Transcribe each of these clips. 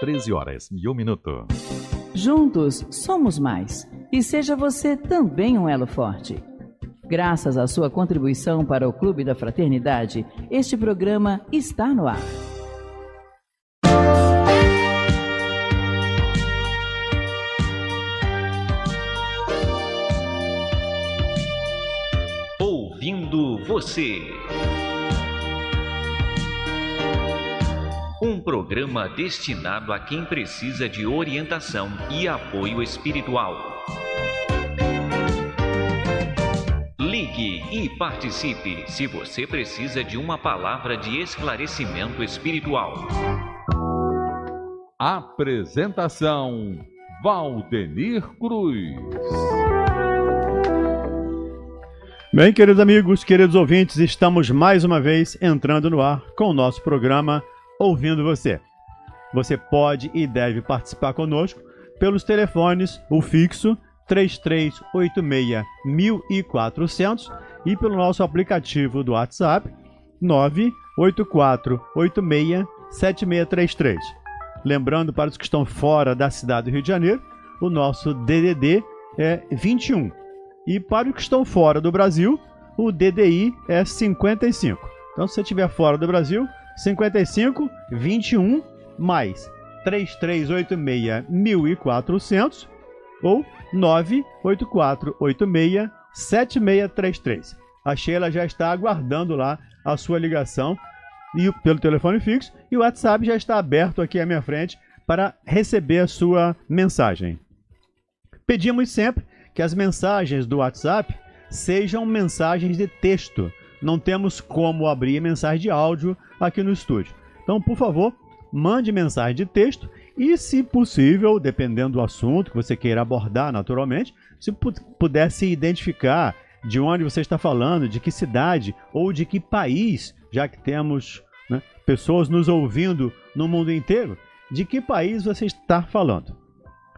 13 horas e 1 minuto. Juntos somos mais. E seja você também um elo forte. Graças à sua contribuição para o Clube da Fraternidade, este programa está no ar. Ouvindo você. programa destinado a quem precisa de orientação e apoio espiritual. Ligue e participe se você precisa de uma palavra de esclarecimento espiritual. Apresentação Valdenir Cruz. Bem, queridos amigos, queridos ouvintes, estamos mais uma vez entrando no ar com o nosso programa ouvindo você. Você pode e deve participar conosco pelos telefones, o fixo 3386 1400 e pelo nosso aplicativo do WhatsApp 98486 7633. Lembrando para os que estão fora da cidade do Rio de Janeiro, o nosso DDD é 21. E para os que estão fora do Brasil, o DDI é 55. Então, se você estiver fora do Brasil, 55, 21 mais 3386 1400 ou 98486 7633. A Sheila já está aguardando lá a sua ligação e pelo telefone fixo e o WhatsApp já está aberto aqui à minha frente para receber a sua mensagem. Pedimos sempre que as mensagens do WhatsApp sejam mensagens de texto não temos como abrir mensagem de áudio aqui no estúdio. Então, por favor, mande mensagem de texto e, se possível, dependendo do assunto que você queira abordar naturalmente, se pudesse identificar de onde você está falando, de que cidade ou de que país, já que temos né, pessoas nos ouvindo no mundo inteiro, de que país você está falando.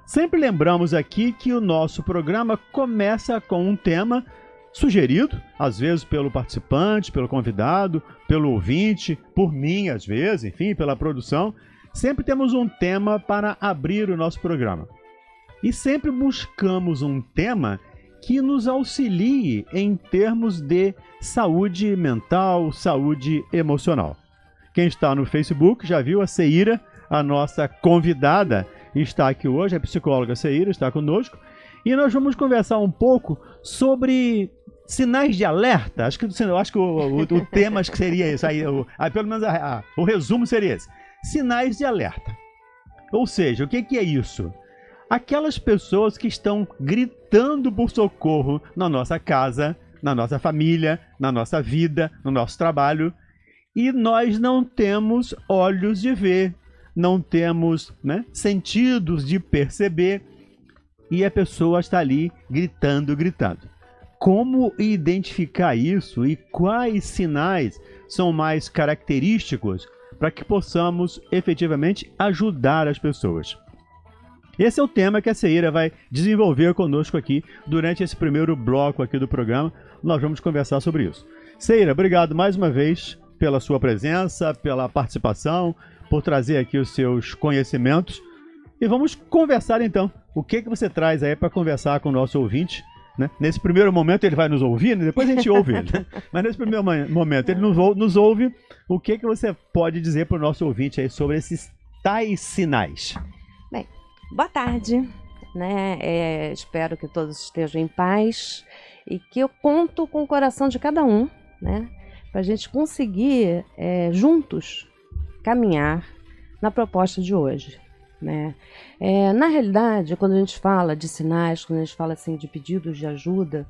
Sempre lembramos aqui que o nosso programa começa com um tema sugerido, às vezes pelo participante, pelo convidado, pelo ouvinte, por mim, às vezes, enfim, pela produção. Sempre temos um tema para abrir o nosso programa. E sempre buscamos um tema que nos auxilie em termos de saúde mental, saúde emocional. Quem está no Facebook já viu a Seira, a nossa convidada, está aqui hoje, a psicóloga Seira está conosco, e nós vamos conversar um pouco sobre Sinais de alerta. Acho que, eu acho que o, o, o tema acho que seria isso. Aí, o, aí pelo menos a, a, o resumo seria esse. Sinais de alerta. Ou seja, o que, que é isso? Aquelas pessoas que estão gritando por socorro na nossa casa, na nossa família, na nossa vida, no nosso trabalho, e nós não temos olhos de ver, não temos né, sentidos de perceber, e a pessoa está ali gritando, gritando. Como identificar isso e quais sinais são mais característicos para que possamos efetivamente ajudar as pessoas? Esse é o tema que a Ceira vai desenvolver conosco aqui durante esse primeiro bloco aqui do programa. Nós vamos conversar sobre isso. Ceira, obrigado mais uma vez pela sua presença, pela participação, por trazer aqui os seus conhecimentos. E vamos conversar então. O que, que você traz aí para conversar com o nosso ouvinte né? Nesse primeiro momento ele vai nos ouvir, né? depois a gente ouve ele. Mas nesse primeiro momento ele nos, ouve. Nos ouve o que, que você pode dizer para o nosso ouvinte aí sobre esses tais sinais? Bem, boa tarde. Né? É, espero que todos estejam em paz e que eu conto com o coração de cada um, né? Para a gente conseguir é, juntos caminhar na proposta de hoje. Né? É, na realidade, quando a gente fala de sinais, quando a gente fala assim, de pedidos de ajuda,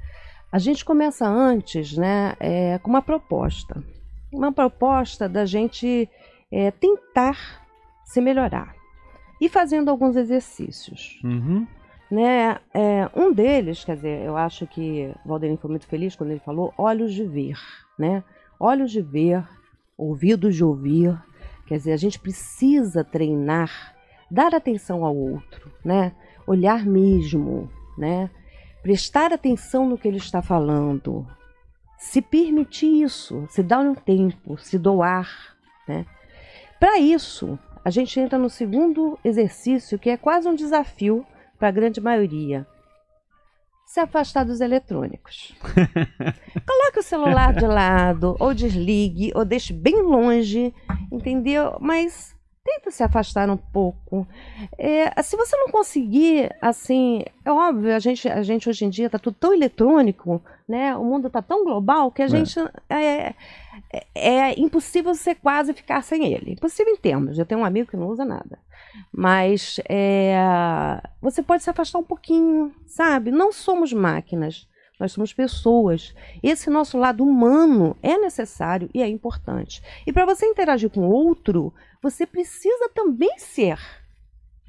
a gente começa antes né, é, com uma proposta. Uma proposta da gente é, tentar se melhorar e fazendo alguns exercícios. Uhum. Né? É, um deles, quer dizer, eu acho que o Valderim foi muito feliz quando ele falou olhos de ver, né? Olhos de ver, ouvidos de ouvir. Quer dizer, a gente precisa treinar dar atenção ao outro, né? Olhar mesmo, né? Prestar atenção no que ele está falando. Se permitir isso, se dar um tempo, se doar, né? Para isso, a gente entra no segundo exercício, que é quase um desafio para a grande maioria. Se afastar dos eletrônicos. Coloque o celular de lado, ou desligue, ou deixe bem longe, entendeu? Mas tenta se afastar um pouco. É, se você não conseguir, assim, é óbvio, a gente, a gente hoje em dia está tudo tão eletrônico, né? O mundo está tão global que a é. gente é, é, é, impossível você quase ficar sem ele. Impossível em termos. Eu tenho um amigo que não usa nada. Mas é, você pode se afastar um pouquinho, sabe? Não somos máquinas nós somos pessoas. Esse nosso lado humano é necessário e é importante. E para você interagir com outro, você precisa também ser.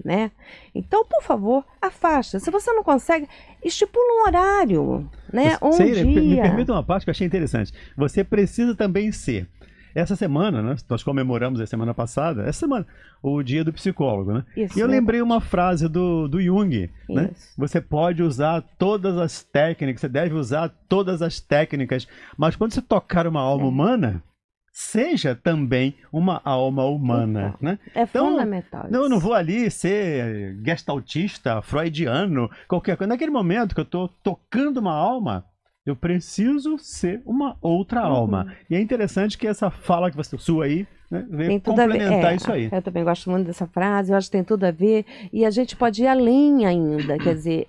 Né? Então, por favor, afasta. Se você não consegue, estipula um horário, né? Você, dia. me permita uma parte que eu achei interessante. Você precisa também ser. Essa semana, né? Nós comemoramos a semana passada, essa semana, o dia do psicólogo, né? Isso, e eu né? lembrei uma frase do, do Jung, né? Isso. né? Você pode usar todas as técnicas, você deve usar todas as técnicas, mas quando você tocar uma alma é. humana, seja também uma alma humana. Então, né? É então, fundamental. Não, eu não vou ali ser gestaltista, freudiano, qualquer coisa. Naquele momento que eu estou tocando uma alma, eu preciso ser uma outra uhum. alma. E é interessante que essa fala que você sua aí né, veio complementar é, isso aí. Eu também gosto muito dessa frase, eu acho que tem tudo a ver. E a gente pode ir além ainda, quer dizer,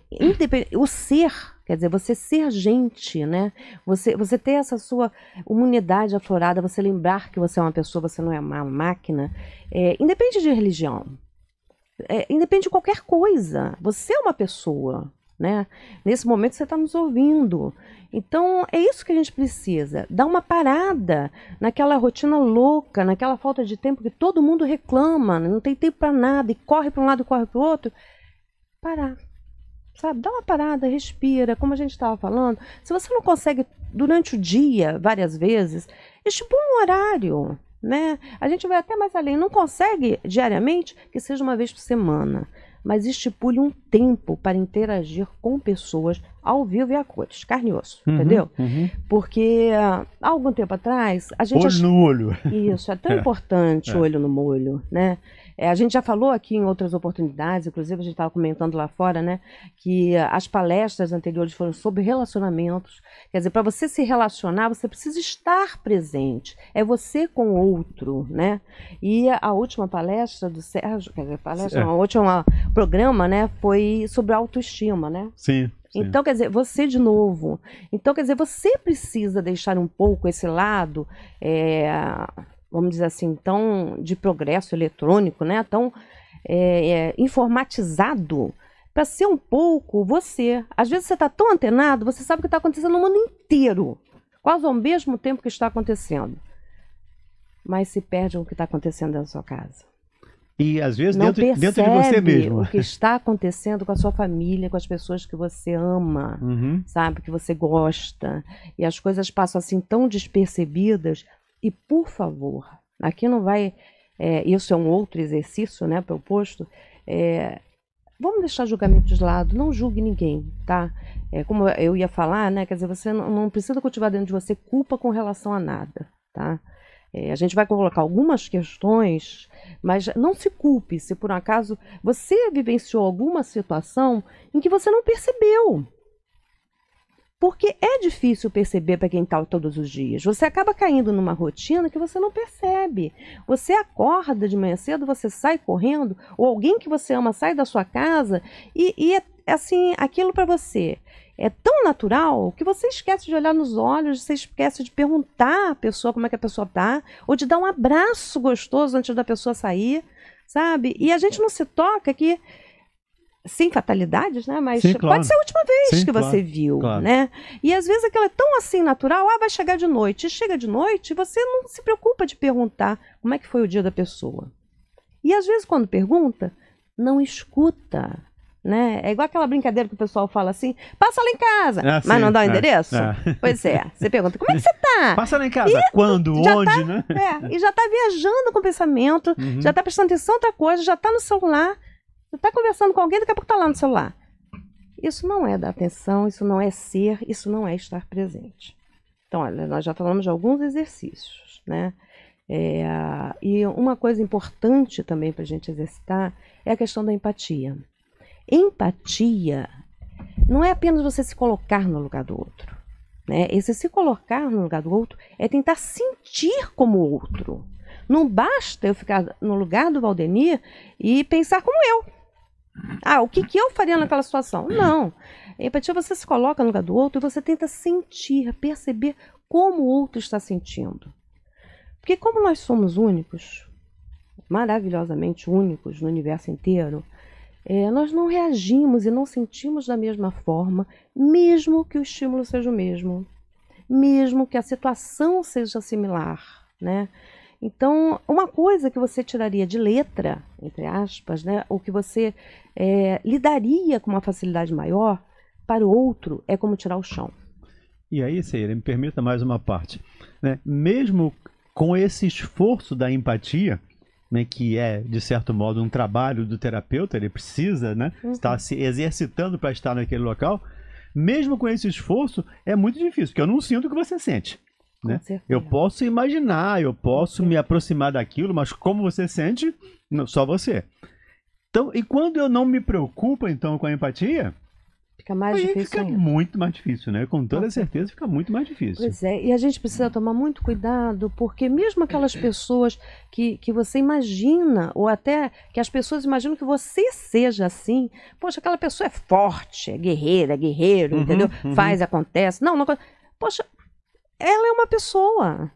o ser Quer dizer, você ser gente, né? Você, você ter essa sua humanidade aflorada, você lembrar que você é uma pessoa, você não é uma máquina, é, independe de religião, é, independe de qualquer coisa. Você é uma pessoa né? Nesse momento você está nos ouvindo. Então é isso que a gente precisa. Dar uma parada naquela rotina louca, naquela falta de tempo que todo mundo reclama, não tem tempo para nada e corre para um lado e corre para o outro. Parar. Sabe? Dá uma parada, respira, como a gente estava falando. Se você não consegue durante o dia várias vezes, estipula um horário. Né? A gente vai até mais além. Não consegue diariamente que seja uma vez por semana mas estipule um tempo para interagir com pessoas ao vivo e a cores, carne e osso, uhum, entendeu? Uhum. Porque há ah, algum tempo atrás a gente olho ach... no olho. Isso é tão é. importante, é. olho no molho, né? É, a gente já falou aqui em outras oportunidades, inclusive a gente estava comentando lá fora, né, que eh, as palestras anteriores foram sobre relacionamentos. Quer dizer, para você se relacionar, você precisa estar presente. É você com o outro, né? E a última palestra do Sérgio, quer dizer, palestra, é. não, a última programa, né, foi sobre autoestima, né? Sim. Então, quer dizer, você de novo. Então, quer dizer, você precisa deixar um pouco esse lado é, vamos dizer assim, tão de progresso eletrônico, né? Tão é, é, informatizado para ser um pouco você. Às vezes você está tão antenado, você sabe o que está acontecendo no mundo inteiro, quase ao mesmo tempo que está acontecendo. Mas se perde o que está acontecendo na sua casa. E às vezes Não dentro, dentro de você mesmo. O que está acontecendo com a sua família, com as pessoas que você ama, uhum. sabe, que você gosta. E as coisas passam assim tão despercebidas e por favor, aqui não vai. É, isso é um outro exercício, né, proposto. É, vamos deixar julgamento de lado, não julgue ninguém, tá? É, como eu ia falar, né, quer dizer, você não, não precisa cultivar dentro de você culpa com relação a nada, tá? É, a gente vai colocar algumas questões, mas não se culpe se por um acaso você vivenciou alguma situação em que você não percebeu. Porque é difícil perceber para quem está todos os dias. Você acaba caindo numa rotina que você não percebe. Você acorda de manhã cedo, você sai correndo, ou alguém que você ama sai da sua casa e, e é, assim, aquilo para você é tão natural que você esquece de olhar nos olhos, você esquece de perguntar à pessoa como é que a pessoa está, ou de dar um abraço gostoso antes da pessoa sair, sabe? E a gente não se toca que sem fatalidades, né? Mas Sim, claro. pode ser a última vez Sim, que claro, você viu, claro. né? E às vezes aquela é tão assim natural, ah, vai chegar de noite. E chega de noite, você não se preocupa de perguntar como é que foi o dia da pessoa. E às vezes quando pergunta, não escuta. Né? É igual aquela brincadeira que o pessoal fala assim: passa lá em casa, ah, mas sim, não dá o é, endereço? É. Pois é, você pergunta: como é que você tá? Passa lá em casa, e quando, tá onde, tá, né? É, e já tá viajando com o pensamento, uhum. já tá prestando atenção em outra coisa, já tá no celular você está conversando com alguém, daqui a pouco está lá no celular. Isso não é dar atenção, isso não é ser, isso não é estar presente. Então, olha, nós já falamos de alguns exercícios, né? É, e uma coisa importante também para a gente exercitar é a questão da empatia. Empatia não é apenas você se colocar no lugar do outro. Né? Esse se colocar no lugar do outro é tentar sentir como o outro. Não basta eu ficar no lugar do Valdemir e pensar como eu. Ah, o que, que eu faria naquela situação? Não. Em empatia, você se coloca no lugar do outro e você tenta sentir, perceber como o outro está sentindo. Porque, como nós somos únicos, maravilhosamente únicos no universo inteiro, é, nós não reagimos e não sentimos da mesma forma, mesmo que o estímulo seja o mesmo, mesmo que a situação seja similar. Né? Então, uma coisa que você tiraria de letra, entre aspas, né, ou que você é, lidaria com uma facilidade maior, para o outro é como tirar o chão. E aí, Seira, me permita mais uma parte. Né? Mesmo com esse esforço da empatia, né, que é, de certo modo, um trabalho do terapeuta, ele precisa né, uhum. estar se exercitando para estar naquele local, mesmo com esse esforço, é muito difícil, porque eu não sinto o que você sente. Né? Eu posso imaginar, eu posso me aproximar daquilo, mas como você sente, não, só você. Então, e quando eu não me preocupo então com a empatia, Fica mais Aí difícil. Fica ainda. muito mais difícil, né? Com toda certeza fica muito mais difícil. Pois é, e a gente precisa tomar muito cuidado, porque mesmo aquelas pessoas que, que você imagina, ou até que as pessoas imaginam que você seja assim, poxa, aquela pessoa é forte, é guerreira, é guerreiro, uhum, entendeu? Uhum. Faz, acontece. Não, não. Poxa, ela é uma pessoa.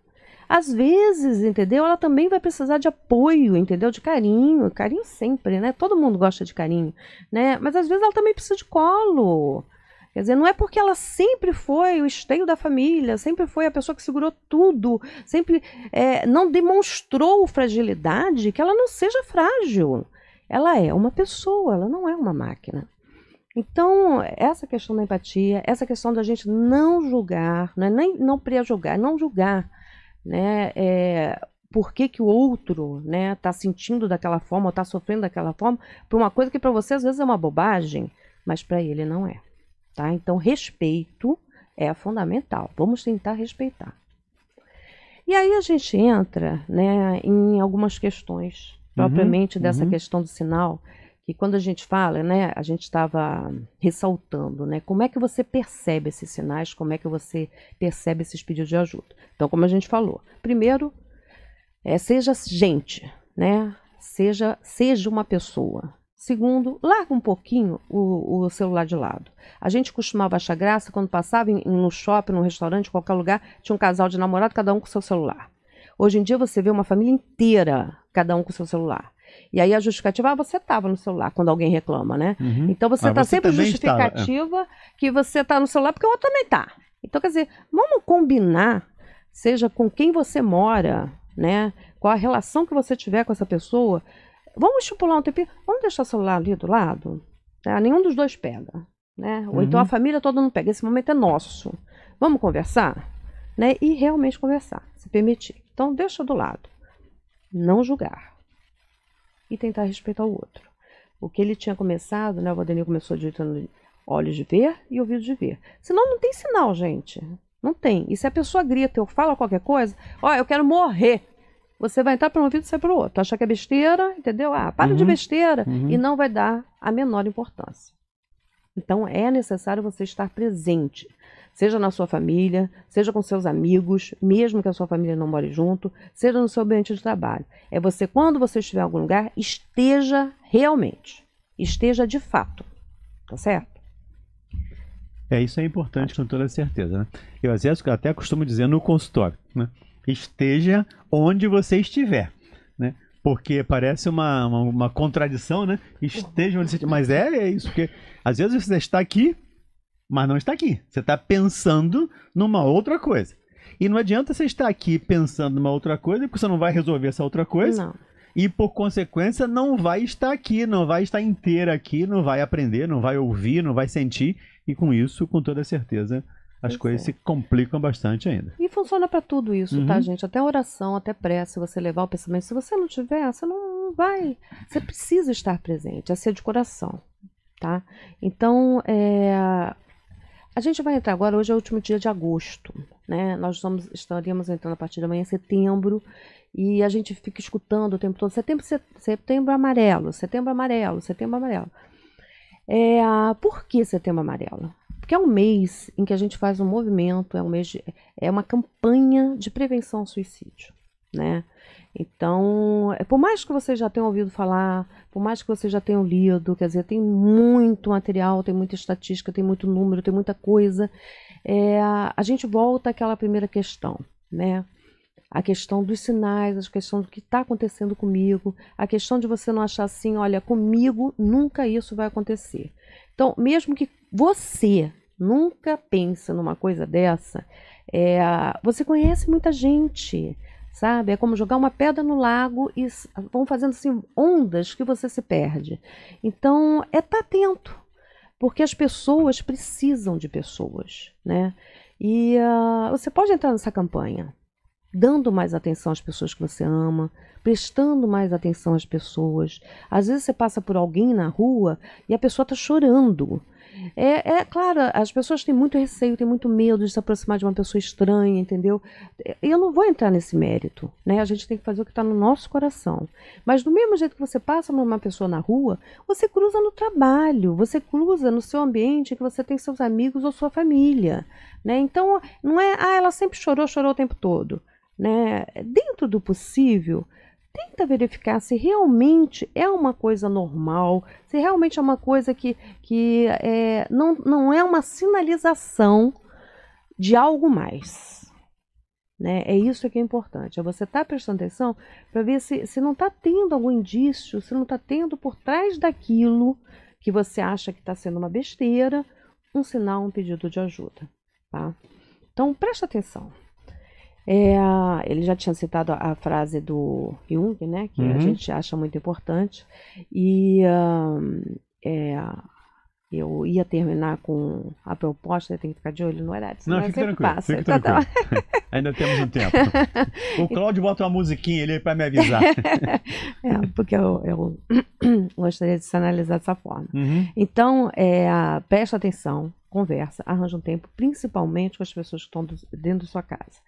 Às vezes, entendeu? Ela também vai precisar de apoio, entendeu? De carinho, carinho sempre, né? Todo mundo gosta de carinho, né? Mas às vezes ela também precisa de colo. Quer dizer, não é porque ela sempre foi o esteio da família, sempre foi a pessoa que segurou tudo, sempre é, não demonstrou fragilidade, que ela não seja frágil. Ela é uma pessoa, ela não é uma máquina. Então, essa questão da empatia, essa questão da gente não julgar, né, nem não prejulgar, não julgar, né, é, por que, que o outro né, tá sentindo daquela forma, ou está sofrendo daquela forma, por uma coisa que para você às vezes é uma bobagem, mas para ele não é. Tá? Então, respeito é fundamental. Vamos tentar respeitar. E aí a gente entra né, em algumas questões, uhum, propriamente uhum, dessa uhum. questão do sinal, e quando a gente fala, né, a gente estava ressaltando, né, como é que você percebe esses sinais, como é que você percebe esses pedidos de ajuda. Então, como a gente falou, primeiro, é, seja gente, né, seja, seja uma pessoa. Segundo, larga um pouquinho o, o celular de lado. A gente costumava achar graça quando passava em, em shopping, no restaurante, qualquer lugar, tinha um casal de namorado, cada um com seu celular. Hoje em dia você vê uma família inteira, cada um com seu celular. E aí a justificativa, ah, você estava no celular quando alguém reclama, né? Uhum. Então você está ah, tá sempre tá, é. justificativa que você está no celular porque o outro também está. Então, quer dizer, vamos combinar, seja com quem você mora, né? Qual a relação que você tiver com essa pessoa. Vamos estipular um tempinho, vamos deixar o celular ali do lado? Né? Nenhum dos dois pega. Né? Ou uhum. então a família toda não pega. Esse momento é nosso. Vamos conversar? Né? E realmente conversar, se permitir. Então, deixa do lado. Não julgar e tentar respeitar o outro. O que ele tinha começado, né? O Adenil começou digitando olhos de ver e ouvidos de ver. Senão não tem sinal, gente. Não tem. E se a pessoa grita ou fala qualquer coisa, ó, oh, eu quero morrer. Você vai entrar para um ouvido e sair para o outro. Achar que é besteira, entendeu? Ah, para uhum. de besteira. Uhum. E não vai dar a menor importância. Então é necessário você estar presente seja na sua família, seja com seus amigos, mesmo que a sua família não more junto, seja no seu ambiente de trabalho. É você, quando você estiver em algum lugar, esteja realmente, esteja de fato, tá certo? É, isso é importante com toda certeza, né? Eu às vezes até costumo dizer no consultório, né? Esteja onde você estiver, né? porque parece uma, uma, uma, contradição, né? Esteja onde você... Mas é, é isso, porque às vezes você está aqui mas não está aqui. Você está pensando numa outra coisa. E não adianta você estar aqui pensando numa outra coisa, porque você não vai resolver essa outra coisa. Não. E por consequência, não vai estar aqui, não vai estar inteira aqui, não vai aprender, não vai ouvir, não vai sentir. E com isso, com toda certeza, as isso coisas é. se complicam bastante ainda. E funciona para tudo isso, tá, uhum. tá, gente? Até oração, até prece, você levar o pensamento. Se você não tiver, você não vai. Você precisa estar presente, é ser de coração, tá? Então, é, a gente vai entrar agora, hoje é o último dia de agosto, né? Nós vamos, estaríamos entrando a partir de amanhã, setembro, e a gente fica escutando o tempo todo, setembro, setembro amarelo, setembro amarelo, setembro amarelo. É, por que setembro amarelo? Porque é um mês em que a gente faz um movimento, é um mês de, é uma campanha de prevenção ao suicídio né? Então, é, por mais que vocês já tenham ouvido falar, por mais que vocês já tenham lido, quer dizer, tem muito material, tem muita estatística, tem muito número, tem muita coisa. É, a gente volta àquela primeira questão, né? A questão dos sinais, a questão do que está acontecendo comigo, a questão de você não achar assim, olha, comigo nunca isso vai acontecer. Então, mesmo que você nunca pense numa coisa dessa, é, você conhece muita gente sabe? É como jogar uma pedra no lago e vão fazendo assim ondas que você se perde. Então, é estar tá atento, porque as pessoas precisam de pessoas, né? E uh, você pode entrar nessa campanha dando mais atenção às pessoas que você ama, prestando mais atenção às pessoas. Às vezes você passa por alguém na rua e a pessoa está chorando. É, é, claro, as pessoas têm muito receio, têm muito medo de se aproximar de uma pessoa estranha, entendeu? Eu não vou entrar nesse mérito, né? A gente tem que fazer o que está no nosso coração. Mas do mesmo jeito que você passa por uma pessoa na rua, você cruza no trabalho, você cruza no seu ambiente que você tem seus amigos ou sua família, né? Então, não é, ah, ela sempre chorou, chorou o tempo todo, né? Dentro do possível, Tenta verificar se realmente é uma coisa normal, se realmente é uma coisa que, que é, não, não é uma sinalização de algo mais. Né? É isso que é importante. É você estar tá prestando atenção para ver se, se não está tendo algum indício, se não está tendo por trás daquilo que você acha que está sendo uma besteira, um sinal, um pedido de ajuda. Tá? Então presta atenção. É, ele já tinha citado a frase do Jung, né, que uhum. a gente acha muito importante, e é, eu ia terminar com a proposta, tem que ficar de olho no horário. Não, né, fica tranquilo, passa. Então tá... Ainda temos um tempo. O Cláudio bota uma musiquinha ali para me avisar. é, porque eu, eu gostaria de se analisar dessa forma. Uhum. Então, é, presta atenção conversa, arranja um tempo, principalmente com as pessoas que estão dentro da sua casa.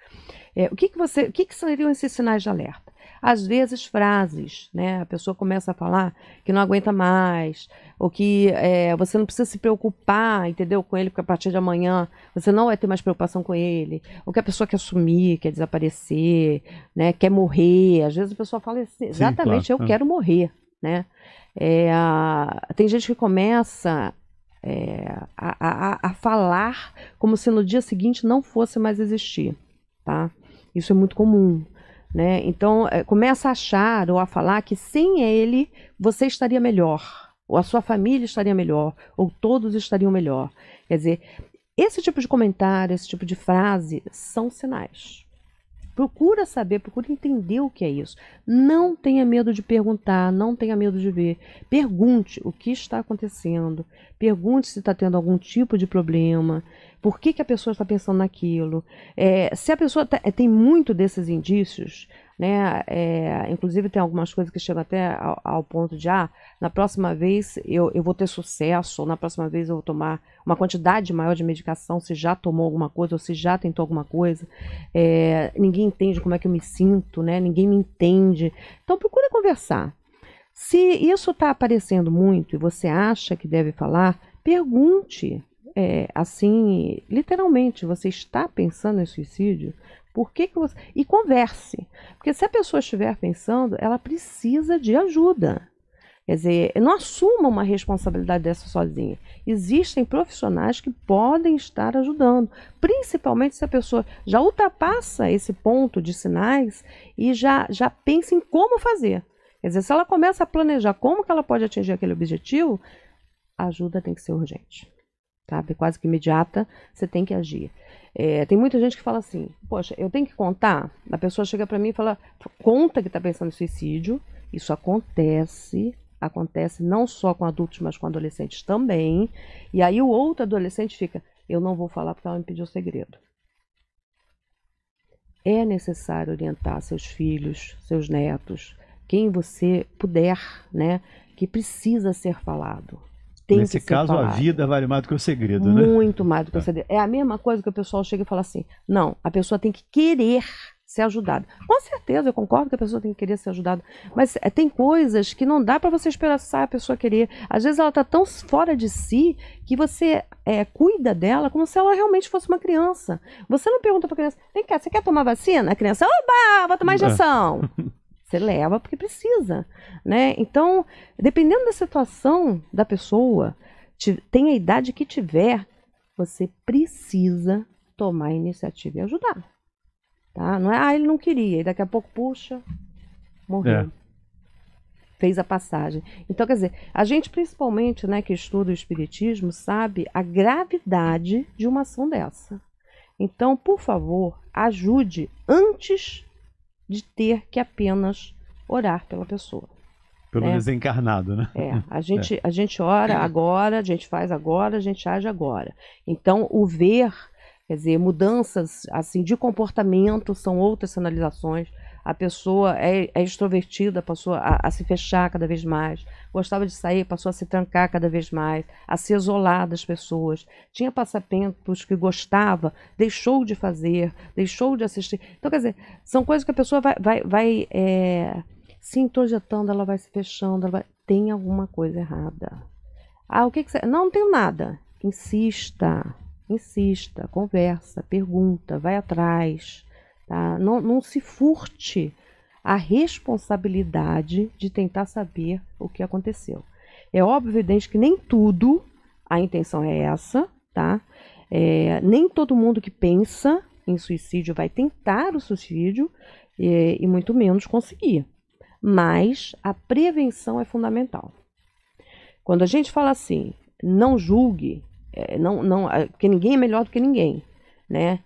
É, o que, que você, o que, que seriam esses sinais de alerta? Às vezes frases, né? A pessoa começa a falar que não aguenta mais, ou que é, você não precisa se preocupar, entendeu, com ele, porque a partir de amanhã você não vai ter mais preocupação com ele, ou que a pessoa quer sumir, quer desaparecer, né? Quer morrer. Às vezes a pessoa fala assim, exatamente, Sim, claro. eu é. quero morrer, né? É, tem gente que começa é, a, a, a falar como se no dia seguinte não fosse mais existir, tá? Isso é muito comum, né? Então, é, começa a achar ou a falar que sem ele você estaria melhor, ou a sua família estaria melhor, ou todos estariam melhor. Quer dizer, esse tipo de comentário, esse tipo de frase são sinais. Procura saber, procura entender o que é isso. Não tenha medo de perguntar, não tenha medo de ver. Pergunte o que está acontecendo. Pergunte se está tendo algum tipo de problema. Por que, que a pessoa está pensando naquilo? É, se a pessoa tá, é, tem muito desses indícios, né? É, inclusive tem algumas coisas que chegam até ao, ao, ponto de ah, na próxima vez eu, eu vou ter sucesso, ou na próxima vez eu vou tomar uma quantidade maior de medicação, se já tomou alguma coisa ou se já tentou alguma coisa. É, ninguém entende como é que eu me sinto, né? Ninguém me entende. Então procura conversar. Se isso está aparecendo muito e você acha que deve falar, pergunte. É, assim, literalmente, você está pensando em suicídio? Por que, que você. E converse. Porque se a pessoa estiver pensando, ela precisa de ajuda. Quer dizer, não assuma uma responsabilidade dessa sozinha. Existem profissionais que podem estar ajudando, principalmente se a pessoa já ultrapassa esse ponto de sinais e já, já pensa em como fazer. Quer dizer, se ela começa a planejar como que ela pode atingir aquele objetivo, a ajuda tem que ser urgente, sabe? Quase que imediata, você tem que agir. É, tem muita gente que fala assim, poxa, eu tenho que contar? A pessoa chega para mim e fala, conta que está pensando em suicídio. Isso acontece, acontece não só com adultos, mas com adolescentes também. E aí o outro adolescente fica, eu não vou falar porque ela me pediu segredo. É necessário orientar seus filhos, seus netos, quem você puder, né, que precisa ser falado tem Nesse que caso, a vida vale mais do que o segredo, né? Muito mais do que tá. o segredo. É a mesma coisa que o pessoal chega e fala assim: não, a pessoa tem que querer ser ajudada. Com certeza, eu concordo que a pessoa tem que querer ser ajudada, mas é, tem coisas que não dá para você esperar a pessoa querer. Às vezes ela está tão fora de si que você é, cuida dela como se ela realmente fosse uma criança. Você não pergunta para a criança: vem cá, você quer tomar vacina? A criança: oba, vou tomar é. injeção. Você leva porque precisa, né? Então, dependendo da situação da pessoa, tem a idade que tiver, você precisa tomar a iniciativa e ajudar. Tá? Não é, ah, ele não queria, e daqui a pouco, puxa, morreu. É. Fez a passagem. Então, quer dizer, a gente principalmente, né, que estuda o espiritismo, sabe a gravidade de uma ação dessa. Então, por favor, ajude antes de ter que apenas orar pela pessoa. Pelo né? desencarnado, né? É, a é. gente, é. a gente ora agora, a gente faz agora, a gente age agora. Então, o ver, quer dizer, mudanças assim de comportamento são outras sinalizações a pessoa é, é extrovertida, passou a, a, se fechar cada vez mais, gostava de sair, passou a se trancar cada vez mais, a se isolar das pessoas, tinha passatempos que gostava, deixou de fazer, deixou de assistir. Então, quer dizer, são coisas que a pessoa vai, vai, vai é, se introjetando, ela vai se fechando, ela vai... tem alguma coisa errada. Ah, o que, que você. Não, não tenho nada. Insista, insista, conversa, pergunta, vai atrás Tá? Não, não se furte a responsabilidade de tentar saber o que aconteceu. É óbvio, evidente, que nem tudo a intenção é essa, tá? É, nem todo mundo que pensa em suicídio vai tentar o suicídio e, é, e muito menos conseguir. Mas a prevenção é fundamental. Quando a gente fala assim, não julgue, é, não, não, é, porque ninguém é melhor do que ninguém, né?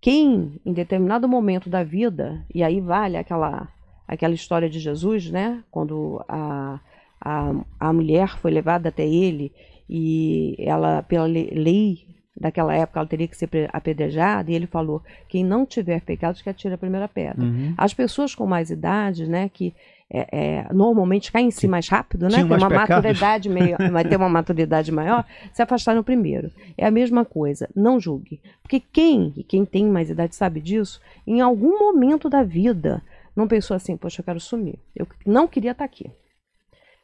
Quem em determinado momento da vida, e aí vale aquela aquela história de Jesus, né? Quando a, a, a mulher foi levada até ele e ela, pela lei daquela época, ela teria que ser apedrejada, e ele falou: quem não tiver pecados que atire a primeira pedra. Uhum. As pessoas com mais idade, né? Que é, é, normalmente caem em si mais rápido, né? Tem uma maturidade meio, vai ter uma maturidade maior, se afastar no primeiro. É a mesma coisa, não julgue. Porque quem, e quem tem mais idade sabe disso, em algum momento da vida não pensou assim, poxa, eu quero sumir. Eu não queria estar tá aqui.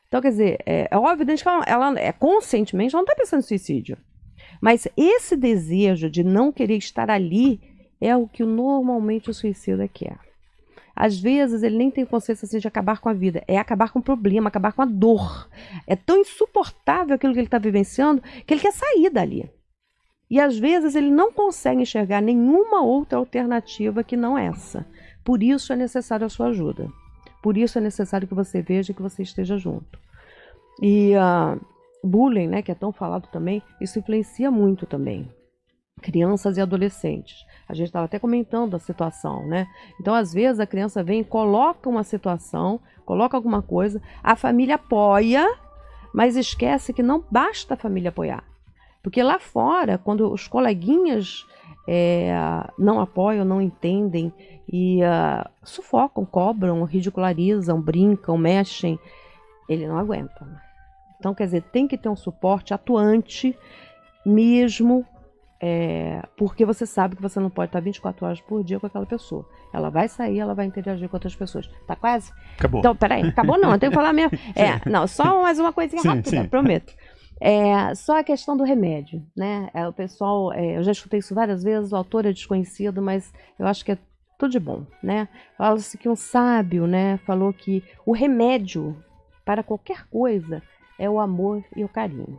Então, quer dizer, é, é obviamente que ela, ela é, conscientemente ela não está pensando em suicídio. Mas esse desejo de não querer estar ali é o que normalmente o suicida quer. Às vezes ele nem tem consciência assim, de acabar com a vida, é acabar com o problema, acabar com a dor. É tão insuportável aquilo que ele está vivenciando que ele quer sair dali. E às vezes ele não consegue enxergar nenhuma outra alternativa que não essa. Por isso é necessário a sua ajuda. Por isso é necessário que você veja que você esteja junto. E uh, bullying, né, que é tão falado também, isso influencia muito também crianças e adolescentes. A gente estava até comentando a situação, né? Então, às vezes, a criança vem, coloca uma situação, coloca alguma coisa, a família apoia, mas esquece que não basta a família apoiar. Porque lá fora, quando os coleguinhas é, não apoiam, não entendem e uh, sufocam, cobram, ridicularizam, brincam, mexem, ele não aguenta. Né? Então, quer dizer, tem que ter um suporte atuante mesmo é, porque você sabe que você não pode estar 24 horas por dia com aquela pessoa. Ela vai sair, ela vai interagir com outras pessoas. Tá quase? Acabou. Então, peraí, acabou não, eu tenho que falar mesmo. É, não, só mais uma coisinha sim, rápida, sim. prometo. É, só a questão do remédio, né? É, o pessoal, é, eu já escutei isso várias vezes, o autor é desconhecido, mas eu acho que é tudo de bom, né? Fala-se que um sábio, né, falou que o remédio para qualquer coisa é o amor e o carinho.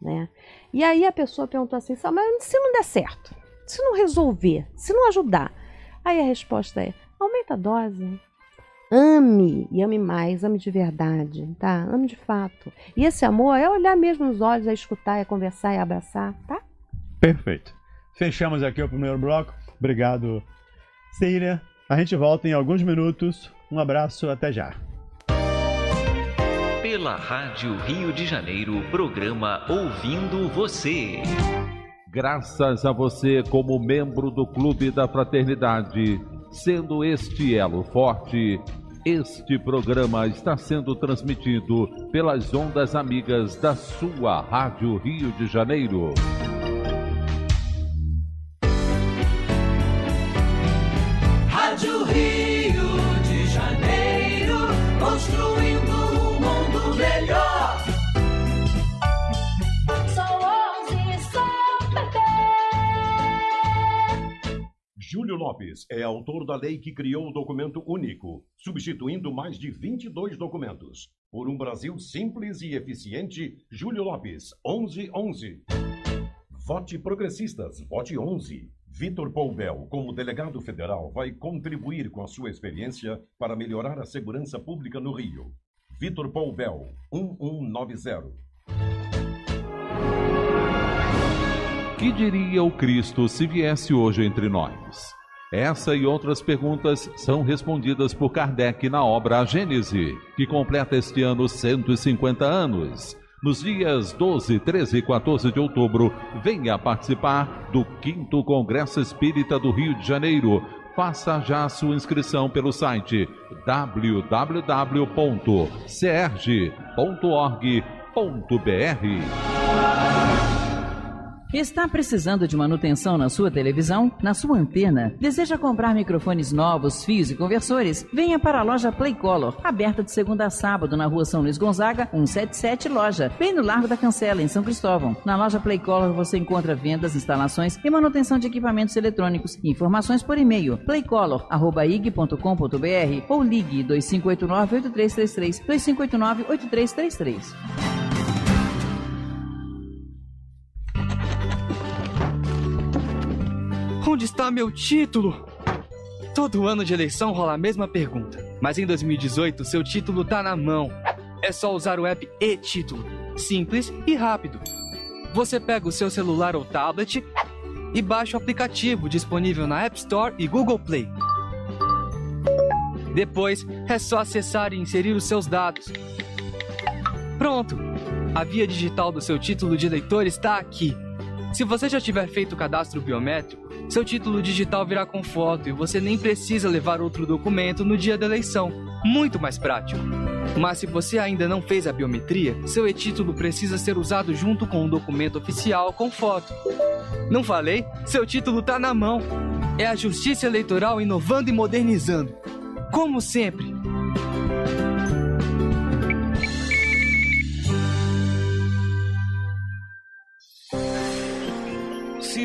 Né? E aí a pessoa perguntou assim, mas se não der certo, se não resolver, se não ajudar, aí a resposta é, aumenta a dose, ame e ame mais, ame de verdade, tá? Ame de fato. E esse amor é olhar mesmo nos olhos, é escutar, é conversar, é abraçar, tá? Perfeito. Fechamos aqui o primeiro bloco. Obrigado, Cília. A gente volta em alguns minutos. Um abraço, até já pela Rádio Rio de Janeiro, programa Ouvindo Você. Graças a você, como membro do Clube da Fraternidade, sendo este elo forte, este programa está sendo transmitido pelas ondas amigas da sua Rádio Rio de Janeiro. Lopes é autor da lei que criou o documento único, substituindo mais de 22 documentos. Por um Brasil simples e eficiente, Júlio Lopes, 1111. Vote Progressistas, vote 11. Vitor Poubel, como delegado federal, vai contribuir com a sua experiência para melhorar a segurança pública no Rio. Vitor Poubel, 1190. Que diria o Cristo se viesse hoje entre nós? Essa e outras perguntas são respondidas por Kardec na obra A Gênese, que completa este ano 150 anos. Nos dias 12, 13 e 14 de outubro, venha participar do 5 Congresso Espírita do Rio de Janeiro. Faça já sua inscrição pelo site www.serge.org.br. Está precisando de manutenção na sua televisão, na sua antena? Deseja comprar microfones novos, fios e conversores? Venha para a loja Playcolor, aberta de segunda a sábado na rua São Luís Gonzaga, 177 Loja, bem no Largo da Cancela, em São Cristóvão. Na loja Playcolor você encontra vendas, instalações e manutenção de equipamentos eletrônicos. Informações por e-mail playcolor.ig.com.br ou ligue 2589-8333 2589-8333. Onde está meu título? Todo ano de eleição rola a mesma pergunta, mas em 2018 seu título tá na mão. É só usar o app e-título. Simples e rápido. Você pega o seu celular ou tablet e baixa o aplicativo disponível na App Store e Google Play. Depois é só acessar e inserir os seus dados. Pronto! A via digital do seu título de eleitor está aqui. Se você já tiver feito o cadastro biométrico, seu título digital virá com foto e você nem precisa levar outro documento no dia da eleição. Muito mais prático. Mas se você ainda não fez a biometria, seu e-título precisa ser usado junto com um documento oficial com foto. Não falei? Seu título tá na mão. É a Justiça Eleitoral inovando e modernizando. Como sempre,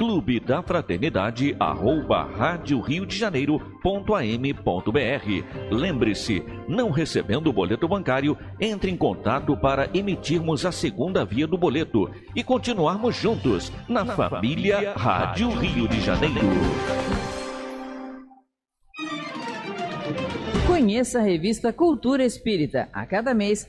clube da fraternidade arroba rádio Rio de Janeiro ponto AM ponto BR. Lembre-se, não recebendo o boleto bancário, entre em contato para emitirmos a segunda via do boleto e continuarmos juntos na, na família, família Rádio Rio de Janeiro. Conheça a revista Cultura Espírita. A cada mês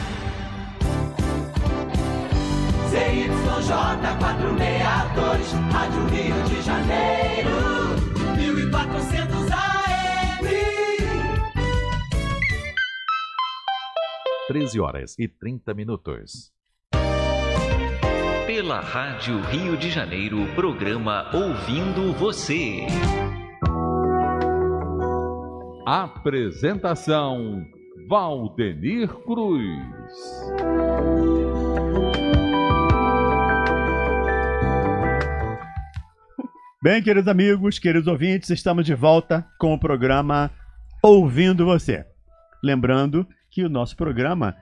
CYJ462, Rádio Rio de Janeiro, 1400 AM. 13 horas e 30 minutos. Pela Rádio Rio de Janeiro, programa Ouvindo Você. Apresentação Valdenir Cruz. Bem, queridos amigos, queridos ouvintes, estamos de volta com o programa Ouvindo Você. Lembrando que o nosso programa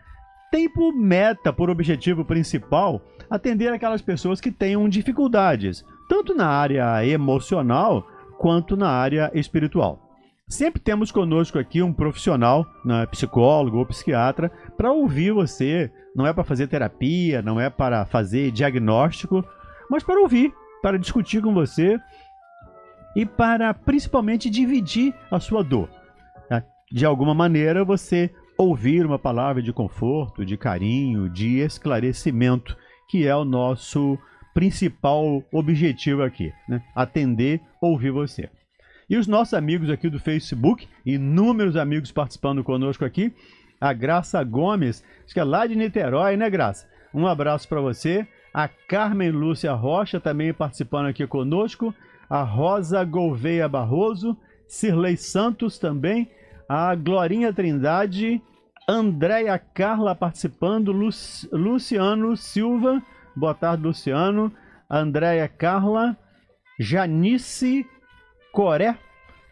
tem por meta, por objetivo principal, atender aquelas pessoas que tenham dificuldades, tanto na área emocional quanto na área espiritual. Sempre temos conosco aqui um profissional, né, psicólogo ou psiquiatra, para ouvir você. Não é para fazer terapia, não é para fazer diagnóstico, mas para ouvir para discutir com você e para principalmente dividir a sua dor. Tá? De alguma maneira, você ouvir uma palavra de conforto, de carinho, de esclarecimento, que é o nosso principal objetivo aqui, né? atender, ouvir você. E os nossos amigos aqui do Facebook, inúmeros amigos participando conosco aqui, a Graça Gomes, que é lá de Niterói, né, Graça? Um abraço para você a Carmen Lúcia Rocha também participando aqui conosco, a Rosa Gouveia Barroso, Cirlei Santos também, a Glorinha Trindade, Andréia Carla participando, Lu Luciano Silva, boa tarde Luciano, Andréia Carla, Janice Coré,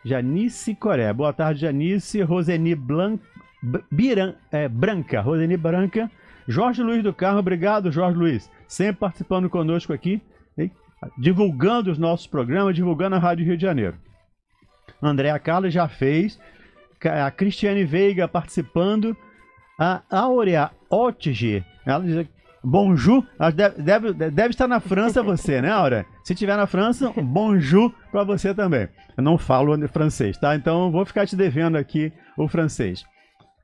Janice Coré, boa tarde Janice, Roseni Blanc, Biran, é, Branca, Roseni Branca, Jorge Luiz do Carmo, obrigado Jorge Luiz sempre participando conosco aqui, hein? divulgando os nossos programas, divulgando a Rádio Rio de Janeiro. Andréa Carla já fez, a Cristiane Veiga participando, a Áurea Otge. ela diz bonjour, deve, deve, deve, estar na França você, né, Áurea? Se tiver na França, bonjour para você também. Eu não falo francês, tá? Então vou ficar te devendo aqui o francês.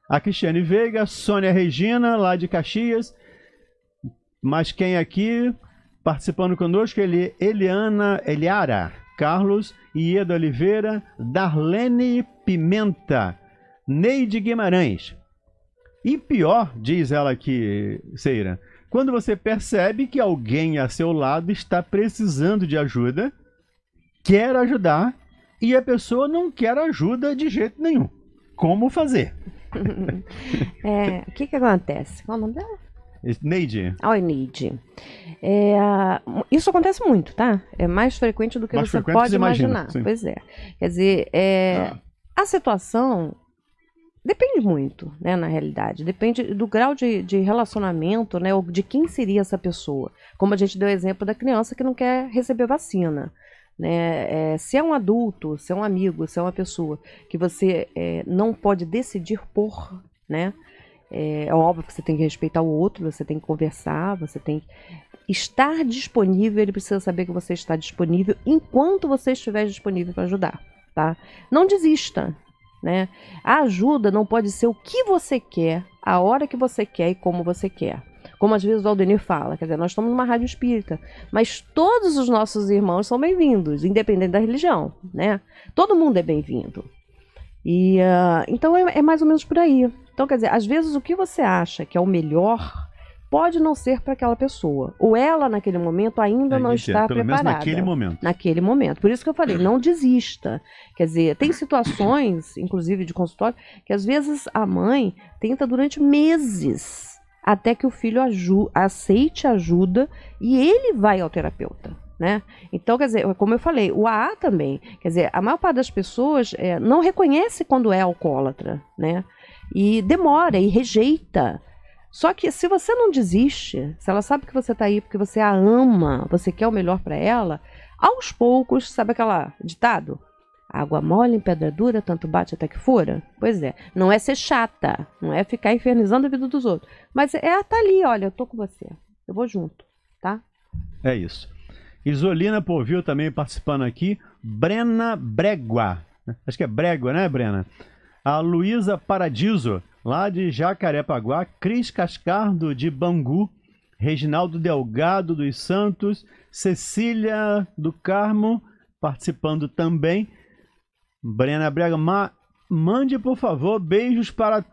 A Cristiane Veiga, Sônia Regina, lá de Caxias, mas quem aqui participando conosco? é Eliana Eliara Carlos, Ieda Oliveira, Darlene Pimenta, Neide Guimarães. E pior, diz ela aqui, Seira, quando você percebe que alguém a seu lado está precisando de ajuda, quer ajudar e a pessoa não quer ajuda de jeito nenhum. Como fazer? é, o que, que acontece? Qual o nome dela? Neide. Oi, Neide. É, isso acontece muito, tá? É mais frequente do que mais você pode imaginar. pois é. Quer dizer, é, ah. a situação depende muito, né, na realidade. Depende do grau de, de relacionamento, né, ou de quem seria essa pessoa. Como a gente deu o exemplo da criança que não quer receber vacina. Né? É, se é um adulto, se é um amigo, se é uma pessoa que você é, não pode decidir por, né? É, é óbvio que você tem que respeitar o outro, você tem que conversar, você tem que estar disponível, ele precisa saber que você está disponível enquanto você estiver disponível para ajudar, tá? Não desista, né? A ajuda não pode ser o que você quer, a hora que você quer e como você quer. Como às vezes o Aldenir fala, quer dizer, nós estamos numa rádio espírita, mas todos os nossos irmãos são bem-vindos, independente da religião, né? Todo mundo é bem-vindo. E uh, então é, é mais ou menos por aí. Então, quer dizer, às vezes o que você acha que é o melhor pode não ser para aquela pessoa. Ou ela, naquele momento, ainda é, não está é, pelo preparada. Menos naquele momento. Naquele momento. Por isso que eu falei, não desista. Quer dizer, tem situações, inclusive de consultório, que às vezes a mãe tenta durante meses até que o filho aju aceite ajuda e ele vai ao terapeuta. Né? Então, quer dizer, como eu falei, o AA também, quer dizer, a maior parte das pessoas é, não reconhece quando é alcoólatra, né? e demora e rejeita. Só que se você não desiste, se ela sabe que você está aí porque você a ama, você quer o melhor para ela, aos poucos, sabe aquela ditado? Água mole em pedra dura, tanto bate até que fura? Pois é, não é ser chata, não é ficar infernizando a vida dos outros. Mas é tá ali, olha, eu tô com você. Eu vou junto, tá? É isso. Isolina Povil também participando aqui. Brena Brégua. Acho que é Brégua, né, Brena? a Luísa Paradiso, lá de Jacarepaguá, Cris Cascardo, de Bangu, Reginaldo Delgado dos Santos, Cecília do Carmo, participando também. Brena Brega, ma mande por favor beijos para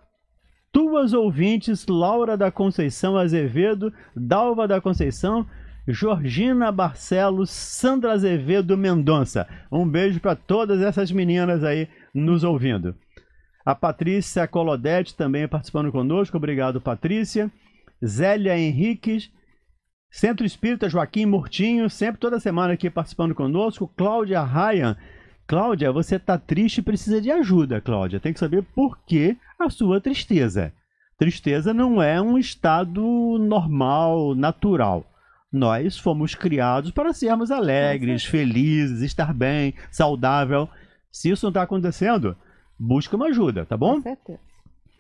tuas ouvintes, Laura da Conceição Azevedo, Dalva da Conceição, Georgina Barcelos, Sandra Azevedo Mendonça. Um beijo para todas essas meninas aí nos ouvindo. A Patrícia Colodete também participando conosco. Obrigado, Patrícia. Zélia Henriques. Centro Espírita Joaquim Murtinho, sempre toda semana aqui participando conosco. Cláudia Ryan. Cláudia, você está triste e precisa de ajuda, Cláudia. Tem que saber por que a sua tristeza. Tristeza não é um estado normal, natural. Nós fomos criados para sermos alegres, felizes, estar bem, saudável. Se isso não está acontecendo, busca uma ajuda, tá bom? Com certeza.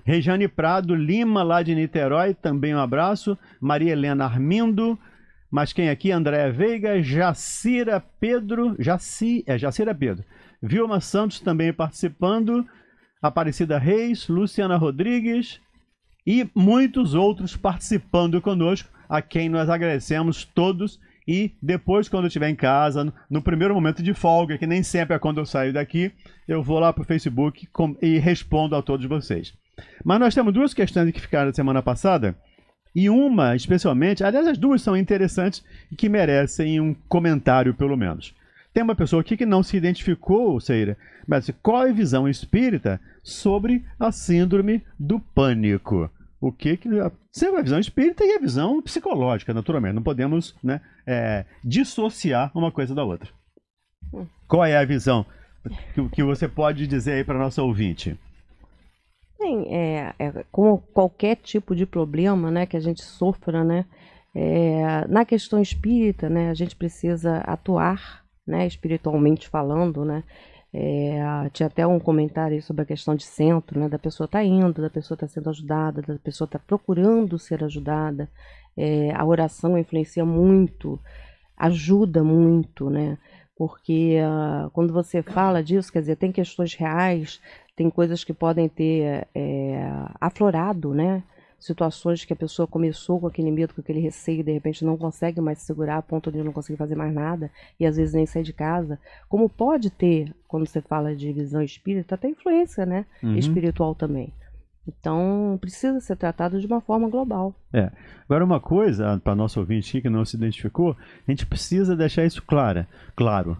Rejane Prado Lima, lá de Niterói, também um abraço. Maria Helena Armindo, mas quem aqui? Andréa Veiga, Jacira Pedro, Jaci, é Jacira Pedro. Vilma Santos também participando, Aparecida Reis, Luciana Rodrigues e muitos outros participando conosco, a quem nós agradecemos todos e depois, quando eu estiver em casa, no primeiro momento de folga, que nem sempre é quando eu saio daqui, eu vou lá para o Facebook e respondo a todos vocês. Mas nós temos duas questões que ficaram da semana passada, e uma especialmente, aliás, as duas são interessantes e que merecem um comentário, pelo menos. Tem uma pessoa aqui que não se identificou, Seira, mas qual é a visão espírita sobre a síndrome do pânico? o que que sempre a visão espírita e a visão psicológica, naturalmente. Não podemos né, é, dissociar uma coisa da outra. Hum. Qual é a visão que, que você pode dizer aí para nossa ouvinte? Bem, é, é, como qualquer tipo de problema né, que a gente sofra, né, é, na questão espírita, né, a gente precisa atuar né, espiritualmente falando, né, é, tinha até um comentário sobre a questão de centro, né, da pessoa estar tá indo, da pessoa estar tá sendo ajudada, da pessoa estar tá procurando ser ajudada. É, a oração influencia muito, ajuda muito, né? Porque uh, quando você fala disso, quer dizer, tem questões reais, tem coisas que podem ter é, aflorado, né? situações que a pessoa começou com aquele medo, com aquele receio, de repente não consegue mais segurar a ponto de não conseguir fazer mais nada e às vezes nem sair de casa, como pode ter, quando você fala de visão espírita, até influência né? Uhum. espiritual também. Então, precisa ser tratado de uma forma global. É. Agora, uma coisa, para nosso ouvinte aqui que não se identificou, a gente precisa deixar isso clara. Claro,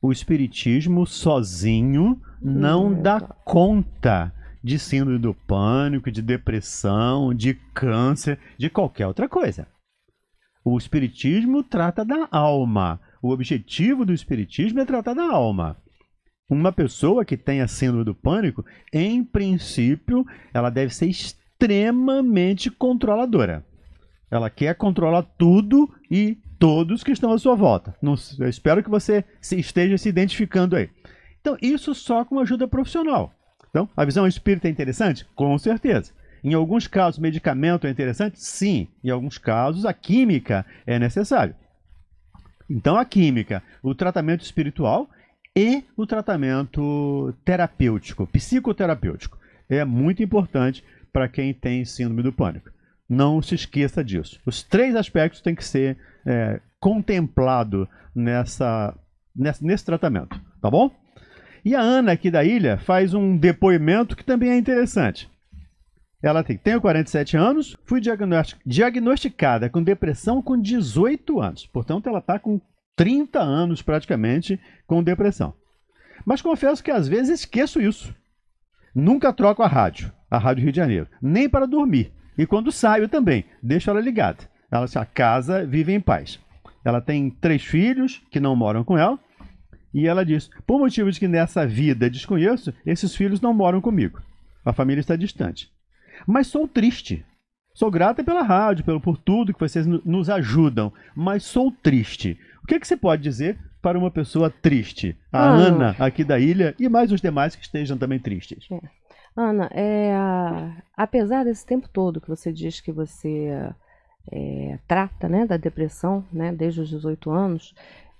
o espiritismo sozinho não é, dá tá. conta de síndrome do pânico, de depressão, de câncer, de qualquer outra coisa. O espiritismo trata da alma. O objetivo do espiritismo é tratar da alma. Uma pessoa que tenha síndrome do pânico, em princípio, ela deve ser extremamente controladora. Ela quer controlar tudo e todos que estão à sua volta. eu espero que você esteja se identificando aí. Então, isso só com ajuda profissional. Então, a visão espírita é interessante? Com certeza. Em alguns casos, o medicamento é interessante? Sim. Em alguns casos, a química é necessária. Então, a química, o tratamento espiritual e o tratamento terapêutico, psicoterapêutico. É muito importante para quem tem síndrome do pânico. Não se esqueça disso. Os três aspectos têm que ser é, contemplado nessa, nessa, nesse tratamento, tá bom? E a Ana aqui da ilha faz um depoimento que também é interessante. Ela tem, tenho 47 anos, fui diagnosticada com depressão com 18 anos. Portanto, ela está com 30 anos praticamente com depressão. Mas confesso que às vezes esqueço isso. Nunca troco a rádio, a Rádio Rio de Janeiro, nem para dormir. E quando saio também, deixo ela ligada. Ela se a casa vive em paz. Ela tem três filhos que não moram com ela e ela diz: Por motivos que nessa vida desconheço, esses filhos não moram comigo. A família está distante. Mas sou triste. Sou grata pela rádio, pelo, por tudo que vocês nos ajudam, mas sou triste. O que, é que você pode dizer para uma pessoa triste? A ah, Ana, aqui da ilha, e mais os demais que estejam também tristes. É. Ana, é, apesar desse tempo todo que você diz que você é, trata né, da depressão, né, desde os 18 anos,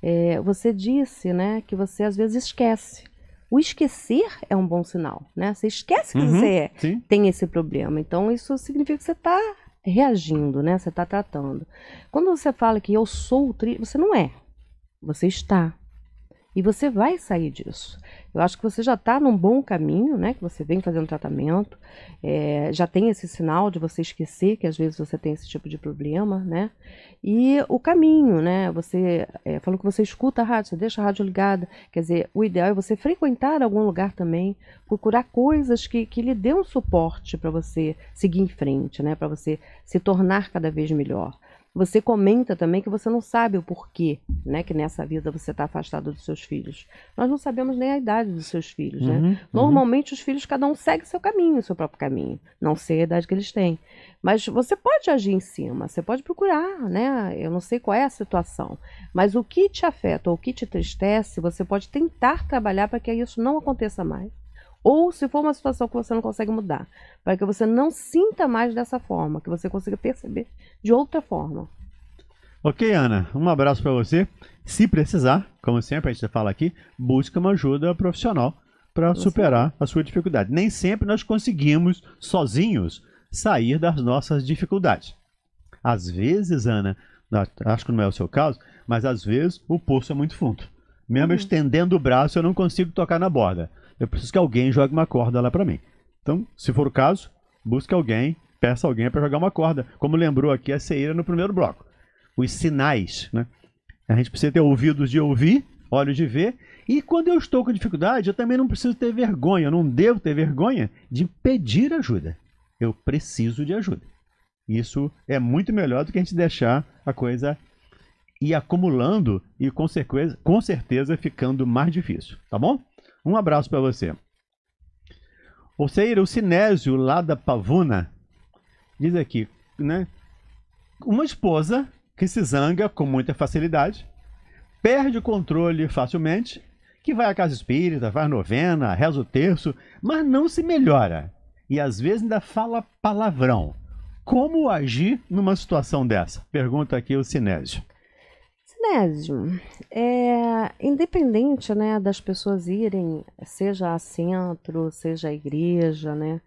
é, você disse, né, que você às vezes esquece. O esquecer é um bom sinal, né? Você esquece que uhum, você é, tem esse problema. Então isso significa que você está reagindo, né? Você está tratando. Quando você fala que eu sou triste, você não é. Você está. E você vai sair disso. Eu acho que você já está num bom caminho, né? Que você vem fazendo tratamento, é, já tem esse sinal de você esquecer que às vezes você tem esse tipo de problema, né? E o caminho, né? Você é, falou que você escuta a rádio, você deixa a rádio ligada. Quer dizer, o ideal é você frequentar algum lugar também, procurar coisas que, que lhe dê um suporte para você seguir em frente, né? Para você se tornar cada vez melhor. Você comenta também que você não sabe o porquê, né? Que nessa vida você está afastado dos seus filhos. Nós não sabemos nem a idade dos seus filhos, né? Uhum, uhum. Normalmente os filhos, cada um segue seu caminho, o seu próprio caminho. Não sei a idade que eles têm. Mas você pode agir em cima, você pode procurar, né? Eu não sei qual é a situação. Mas o que te afeta ou o que te tristece, você pode tentar trabalhar para que isso não aconteça mais. Ou se for uma situação que você não consegue mudar, para que você não sinta mais dessa forma, que você consiga perceber de outra forma. Ok, Ana, um abraço para você. Se precisar, como sempre a gente fala aqui, busca uma ajuda profissional para superar a sua dificuldade. Nem sempre nós conseguimos sozinhos sair das nossas dificuldades. Às vezes, Ana, acho que não é o seu caso, mas às vezes o poço é muito fundo. Mesmo uhum. estendendo o braço, eu não consigo tocar na borda. Eu preciso que alguém jogue uma corda lá para mim. Então, se for o caso, busque alguém, peça alguém para jogar uma corda. Como lembrou aqui a ceira no primeiro bloco. Os sinais, né? A gente precisa ter ouvidos de ouvir, olhos de ver. E quando eu estou com dificuldade, eu também não preciso ter vergonha, eu não devo ter vergonha de pedir ajuda. Eu preciso de ajuda. Isso é muito melhor do que a gente deixar a coisa ir acumulando e, com certeza, com certeza ficando mais difícil, tá bom? Um abraço para você. Ou seja, o Sinésio lá da Pavuna diz aqui, né? Uma esposa que se zanga com muita facilidade, perde o controle facilmente, que vai à casa espírita, faz novena, reza o terço, mas não se melhora. E às vezes ainda fala palavrão. Como agir numa situação dessa? Pergunta aqui o Sinésio. Sinésio, é, independente né, das pessoas irem, seja a centro, seja a igreja, né,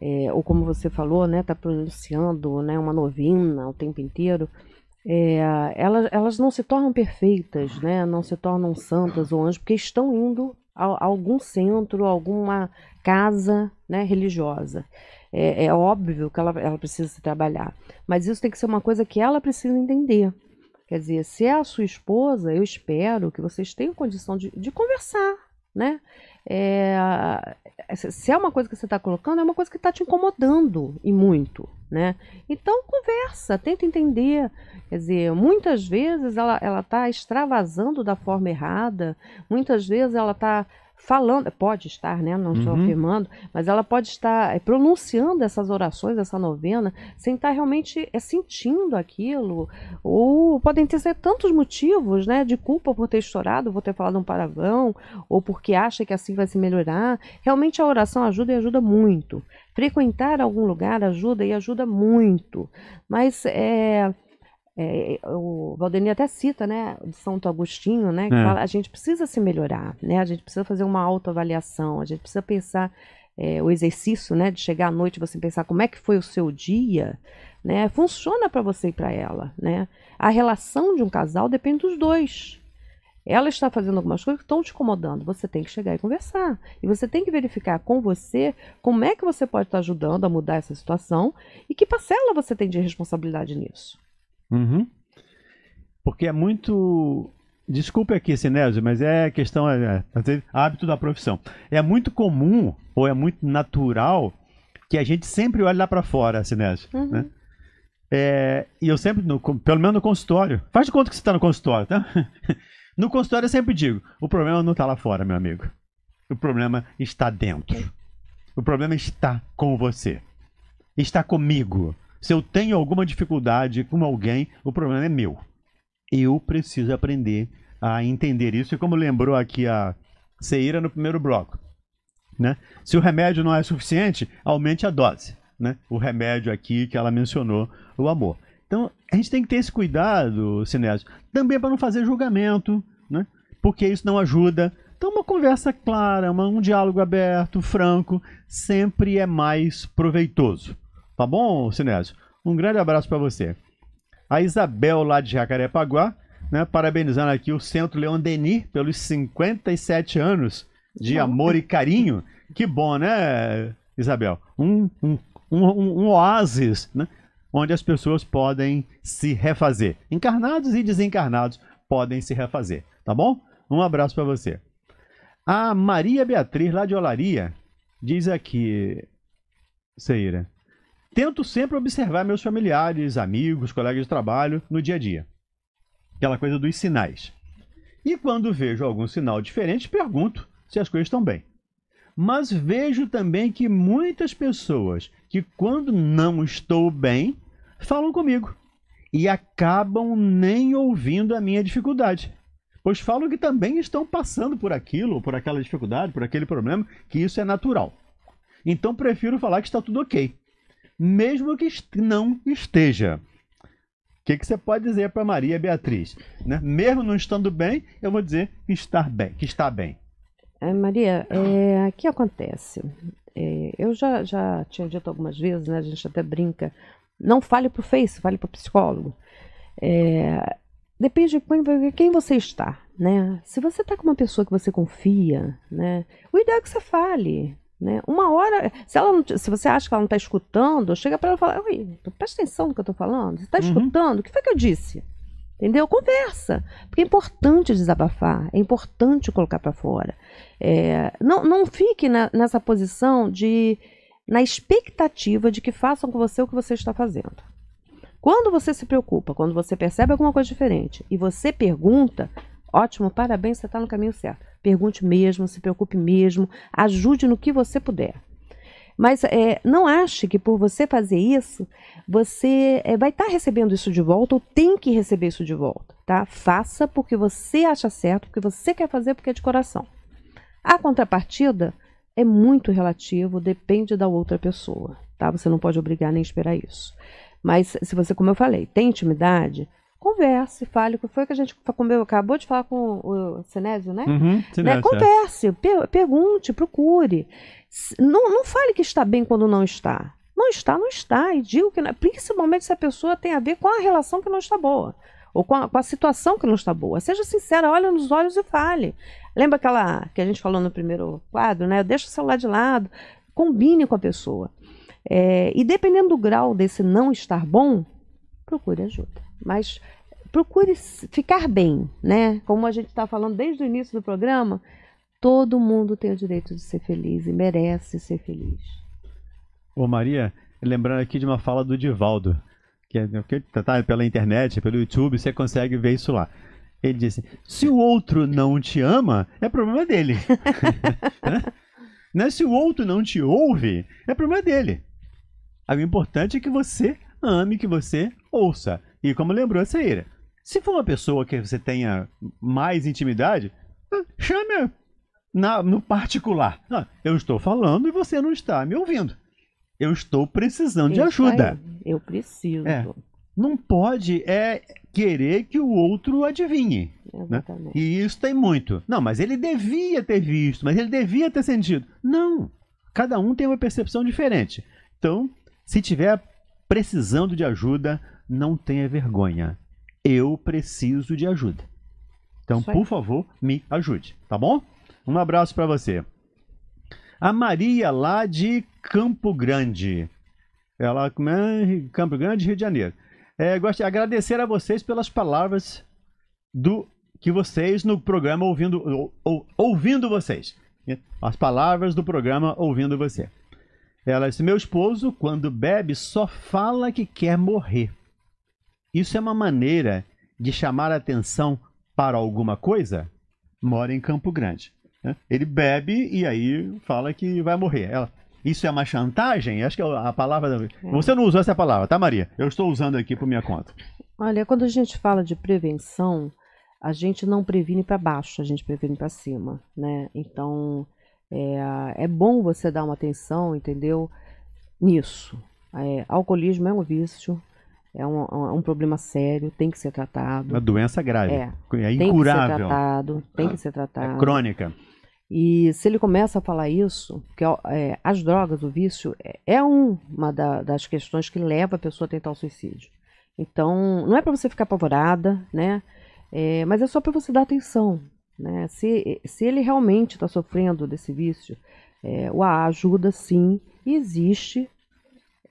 é, ou como você falou, né, tá pronunciando né, uma novena o tempo inteiro, é, elas, elas não se tornam perfeitas, né, não se tornam santas ou anjos, porque estão indo a, a algum centro, a alguma casa né, religiosa. É, é, óbvio que ela, ela precisa se trabalhar, mas isso tem que ser uma coisa que ela precisa entender. Quer dizer, se é a sua esposa, eu espero que vocês tenham condição de, de conversar, né? É, se é uma coisa que você está colocando, é uma coisa que está te incomodando e muito, né? Então conversa, tenta entender. Quer dizer, muitas vezes ela está extravasando da forma errada, muitas vezes ela está falando, pode estar, né? Não estou uhum. afirmando, mas ela pode estar eh, pronunciando essas orações, essa novena, sem estar realmente é, sentindo aquilo. Ou podem ter tantos motivos, né? De culpa por ter estourado, por ter falado um paravão ou porque acha que assim vai se melhorar. Realmente a oração ajuda e ajuda muito. Frequentar algum lugar ajuda e ajuda muito. Mas é é, é, o Valdemir até cita, né, de Santo Agostinho, né, que é. fala, a gente precisa se melhorar, né, a gente precisa fazer uma autoavaliação, a gente precisa pensar é, o exercício, né, de chegar à noite você pensar como é que foi o seu dia, né, funciona para você e para ela, né, a relação de um casal depende dos dois. Ela está fazendo algumas coisas que estão te incomodando. Você tem que chegar e conversar. E você tem que verificar com você como é que você pode estar ajudando a mudar essa situação e que parcela você tem de responsabilidade nisso. Uhum. Porque é muito. Desculpe aqui, Sinésio, mas é questão. É, é, hábito da profissão. É muito comum, ou é muito natural, que a gente sempre olhe lá para fora, Sinésio. Uhum. Né? É, e eu sempre, no, pelo menos no consultório, faz de conta que você está no consultório, tá? No consultório eu sempre digo: o problema não está lá fora, meu amigo. O problema está dentro. O problema está com você. Está comigo. Se eu tenho alguma dificuldade com alguém, o problema é meu. Eu preciso aprender a entender isso. E como lembrou aqui a Seira no primeiro bloco, né? Se o remédio não é suficiente, aumente a dose, né? O remédio aqui que ela mencionou, o amor. Então, a gente tem que ter esse cuidado, Sinésio, também para não fazer julgamento, né? Porque isso não ajuda. Então, uma conversa clara, uma, um diálogo aberto, franco, sempre é mais proveitoso. Tá bom, Sinésio? Um grande abraço para você. A Isabel, lá de Jacarepaguá, né, parabenizando aqui o Centro Leon Denis pelos 57 anos de amor e carinho. Que bom, né, Isabel? Um, um, um, um oásis, né? Onde as pessoas podem se refazer. Encarnados e desencarnados podem se refazer, tá bom? Um abraço para você. A Maria Beatriz, lá de Olaria, diz aqui, Seira, Tento sempre observar meus familiares, amigos, colegas de trabalho no dia a dia. Aquela coisa dos sinais. E quando vejo algum sinal diferente, pergunto se as coisas estão bem. Mas vejo também que muitas pessoas que, quando não estou bem, falam comigo e acabam nem ouvindo a minha dificuldade pois falam que também estão passando por aquilo, por aquela dificuldade, por aquele problema, que isso é natural. Então prefiro falar que está tudo ok mesmo que não esteja. O que, que você pode dizer para Maria Beatriz? Né? Mesmo não estando bem, eu vou dizer que está bem. Que está bem. É, Maria, é, que acontece. É, eu já, já tinha dito algumas vezes, né, a gente até brinca. Não fale para o Face, fale para o psicólogo. É, depende de quem você está, né? Se você está com uma pessoa que você confia, né? O ideal é que você fale, né? Uma hora, se, ela não, se você acha que ela não está escutando, chega para ela e fala: Oi, então presta atenção no que eu estou falando. Você está uhum. escutando? O que foi que eu disse? Entendeu? Conversa. Porque é importante desabafar, é importante colocar para fora. É, não, não fique na, nessa posição de. na expectativa de que façam com você o que você está fazendo. Quando você se preocupa, quando você percebe alguma coisa diferente e você pergunta, ótimo, parabéns, você está no caminho certo. Pergunte mesmo, se preocupe mesmo, ajude no que você puder. Mas é, não ache que por você fazer isso, você é, vai estar tá recebendo isso de volta ou tem que receber isso de volta, tá? Faça porque você acha certo, porque você quer fazer, porque é de coração. A contrapartida é muito relativo, depende da outra pessoa, tá? Você não pode obrigar nem esperar isso. Mas se você, como eu falei, tem intimidade, converse, fale, que foi que a gente acabou de falar com o Sinésio, né? Uhum, né? É. Converse, per pergunte, procure. Não, não fale que está bem quando não está. Não está, não está. E digo que, principalmente se a pessoa tem a ver com a relação que não está boa. Ou com a, com a situação que não está boa. Seja sincera, olhe nos olhos e fale. Lembra aquela que a gente falou no primeiro quadro, né? Deixa o celular de lado, combine com a pessoa. É, e dependendo do grau desse não estar bom, procure ajuda. Mas procure ficar bem, né? Como a gente está falando desde o início do programa, todo mundo tem o direito de ser feliz e merece ser feliz. Ô Maria, lembrando aqui de uma fala do Divaldo, que é, tá, tá pela internet, pelo YouTube, você consegue ver isso lá. Ele disse: se o outro não te ama, é problema dele. Né? né? Se o outro não te ouve, é problema dele. O importante é que você ame, que você ouça. E como lembrou a Seira, se for uma pessoa que você tenha mais intimidade, hum, chame na, no particular. Ah, eu estou falando e você não está me ouvindo. Eu estou precisando de ajuda. eu preciso. É, não pode é querer que o outro adivinhe. Né? E isso tem muito. Não, mas ele devia ter visto, mas ele devia ter sentido. Não. Cada um tem uma percepção diferente. Então, se tiver precisando de ajuda, não tenha vergonha. Eu preciso de ajuda. Então, por favor, me ajude, tá bom? Um abraço para você. A Maria, lá de Campo Grande. Ela, é? Campo Grande, Rio de Janeiro. É, de agradecer a vocês pelas palavras do que vocês no programa ouvindo, ou, ou, ouvindo vocês. As palavras do programa ouvindo você. Ela disse: Meu esposo, quando bebe, só fala que quer morrer. Isso é uma maneira de chamar atenção para alguma coisa? Mora em Campo Grande. Né? Ele bebe e aí fala que vai morrer. Ela, isso é uma chantagem? Acho que é a palavra. É. Você não usou essa palavra, tá, Maria? Eu estou usando aqui por minha conta. Olha, quando a gente fala de prevenção, a gente não previne para baixo, a gente previne para cima, né? Então, é, é bom você dar uma atenção, entendeu? Nisso. É, alcoolismo é um vício, é um, é um problema sério, tem que ser tratado. Uma doença grave. É, é incurável. Tem que ser tratado, tem que ah, ser tratado. É crônica. E se ele começa a falar isso, que é, as drogas, o vício, é, é uma da, das questões que leva a pessoa a tentar o suicídio. Então, não é para você ficar apavorada, né? É, mas é só para você dar atenção. Né? Se, se ele realmente está sofrendo desse vício, é, o A ajuda sim e existe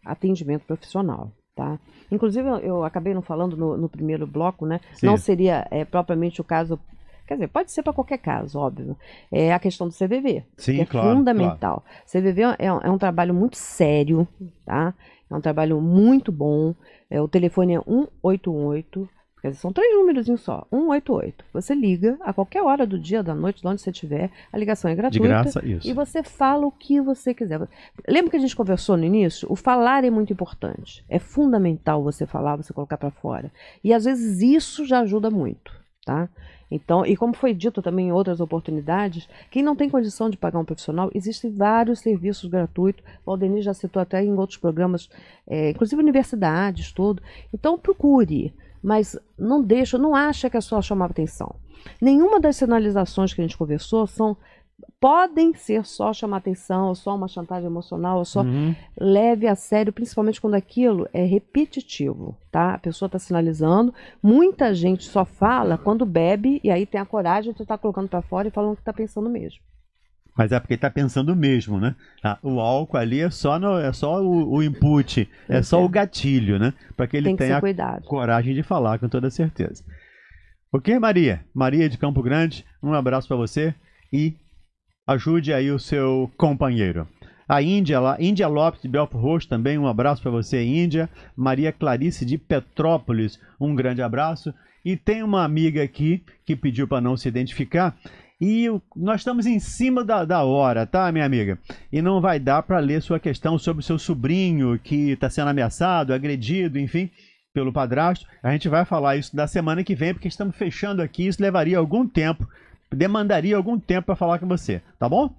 atendimento profissional. Tá? Inclusive, eu, eu acabei não falando no, no primeiro bloco, né? Sim. Não seria é, propriamente o caso Quer dizer, pode ser para qualquer caso, óbvio. É a questão do CVV. Sim, que é claro, fundamental. Claro. CVV é, é um, é um, trabalho muito sério, tá? É um trabalho muito bom. É, o telefone é 188. Porque são três números só, 188. Você liga a qualquer hora do dia, da noite, de onde você estiver, a ligação é gratuita. De graça, isso. E você fala o que você quiser. Lembra que a gente conversou no início? O falar é muito importante. É fundamental você falar, você colocar para fora. E às vezes isso já ajuda muito, tá? Então, e como foi dito também em outras oportunidades, quem não tem condição de pagar um profissional, existem vários serviços gratuitos. O Aldenir já citou até em outros programas, é, inclusive universidades, tudo. Então, procure mas não deixa, não acha que é só chamar atenção. Nenhuma das sinalizações que a gente conversou são podem ser só chamar atenção, ou só uma chantagem emocional, ou só uhum. leve a sério, principalmente quando aquilo é repetitivo, tá? A pessoa está sinalizando. Muita gente só fala quando bebe e aí tem a coragem de estar tá colocando para fora e falando o que está pensando mesmo. Mas é porque está pensando mesmo, né? Ah, o álcool ali é só, no, é só o, o input, é só o gatilho, né? Para que ele Tem que tenha coragem de falar, com toda certeza. Ok, Maria? Maria de Campo Grande, um abraço para você e ajude aí o seu companheiro. A Índia, lá, Índia Lopes de Belfort Roxo também, um abraço para você, Índia. Maria Clarice de Petrópolis, um grande abraço. E tem uma amiga aqui que pediu para não se identificar e nós estamos em cima da, da hora, tá, minha amiga? E não vai dar para ler sua questão sobre o seu sobrinho que está sendo ameaçado, agredido, enfim, pelo padrasto. A gente vai falar isso da semana que vem, porque estamos fechando aqui. Isso levaria algum tempo, demandaria algum tempo para falar com você, tá bom?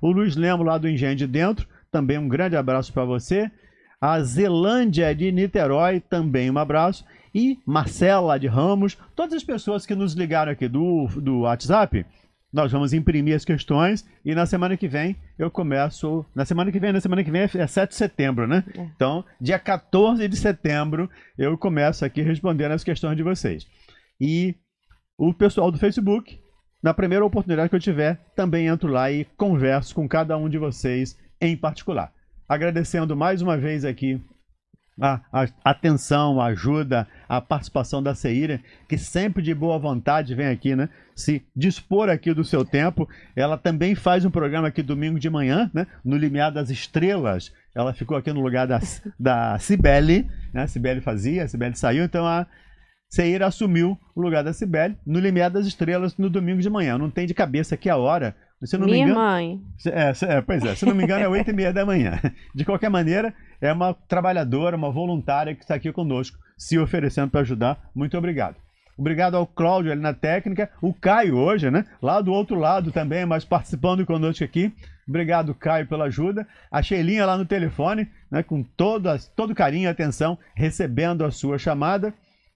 O Luiz Lemos, lá do Engenho de Dentro, também um grande abraço para você. A Zelândia de Niterói, também um abraço e Marcela de Ramos, todas as pessoas que nos ligaram aqui do, do WhatsApp, nós vamos imprimir as questões e na semana que vem eu começo. Na semana que vem, na semana que vem é 7 é de setembro, né? É. Então, dia 14 de setembro eu começo aqui respondendo as questões de vocês. E o pessoal do Facebook, na primeira oportunidade que eu tiver, também entro lá e converso com cada um de vocês em particular. Agradecendo mais uma vez aqui a, a, atenção, a ajuda, a participação da Seira, que sempre de boa vontade vem aqui, né? Se dispor aqui do seu tempo. Ela também faz um programa aqui domingo de manhã, né? No Limiar das Estrelas. Ela ficou aqui no lugar da, da Cibele, né? Cibele fazia, Cibele saiu, então a Seira assumiu o lugar da Cibele no Limiar das Estrelas no domingo de manhã. Não tem de cabeça aqui a hora, se não Minha me engano, mãe. É, é, pois é, se não me engano é oito e meia da manhã. De qualquer maneira, é uma trabalhadora, uma voluntária que está aqui conosco, se oferecendo para ajudar. Muito obrigado. Obrigado ao Cláudio ali na técnica, o Caio hoje, né? Lá do outro lado também, mas participando conosco aqui. Obrigado, Caio, pela ajuda. A Sheilinha lá no telefone, né? Com todo, todo carinho e atenção, recebendo a sua chamada.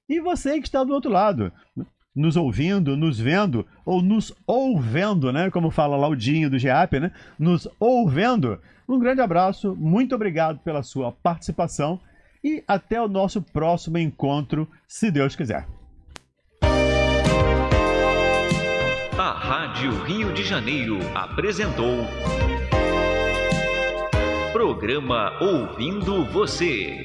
E você que está do outro lado, né? nos ouvindo, nos vendo, ou nos ouvendo, né? Como fala Laudinho do GEAP, né? Nos ouvendo. Um grande abraço, muito obrigado pela sua participação e até o nosso próximo encontro, se Deus quiser. A Rádio Rio de Janeiro apresentou programa Ouvindo Você.